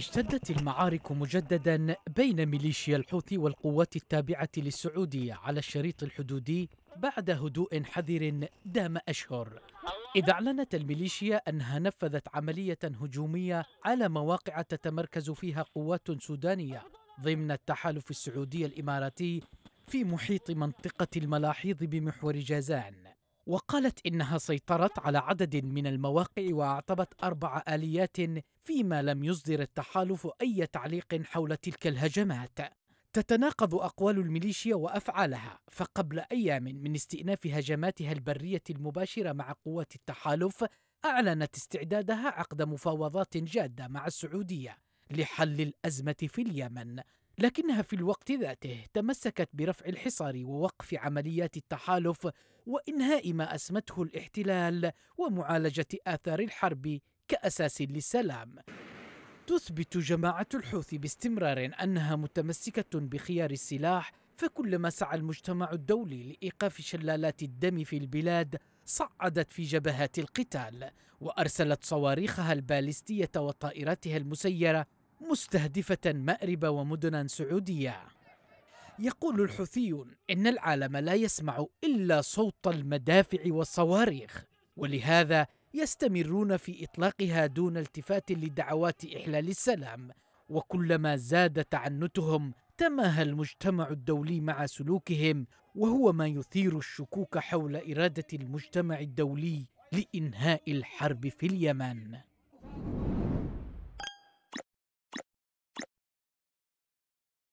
اشتدت المعارك مجددا بين ميليشيا الحوثي والقوات التابعة للسعودية على الشريط الحدودي بعد هدوء حذر دام أشهر إذ أعلنت الميليشيا أنها نفذت عملية هجومية على مواقع تتمركز فيها قوات سودانية ضمن التحالف السعودي الإماراتي في محيط منطقة الملاحيض بمحور جازان وقالت إنها سيطرت على عدد من المواقع وأعتبت أربع آليات فيما لم يصدر التحالف أي تعليق حول تلك الهجمات تتناقض أقوال الميليشيا وأفعالها فقبل أيام من استئناف هجماتها البرية المباشرة مع قوات التحالف أعلنت استعدادها عقد مفاوضات جادة مع السعودية لحل الأزمة في اليمن لكنها في الوقت ذاته تمسكت برفع الحصار ووقف عمليات التحالف وانهاء ما اسمته الاحتلال ومعالجه اثار الحرب كاساس للسلام تثبت جماعه الحوثي باستمرار انها متمسكه بخيار السلاح فكلما سعى المجتمع الدولي لايقاف شلالات الدم في البلاد صعدت في جبهات القتال وارسلت صواريخها البالستيه وطائراتها المسيره مستهدفة مأرب ومدنا سعودية يقول الحوثيون إن العالم لا يسمع إلا صوت المدافع والصواريخ ولهذا يستمرون في إطلاقها دون التفات لدعوات إحلال السلام وكلما زاد تعنتهم تماهى المجتمع الدولي مع سلوكهم وهو ما يثير الشكوك حول إرادة المجتمع الدولي لإنهاء الحرب في اليمن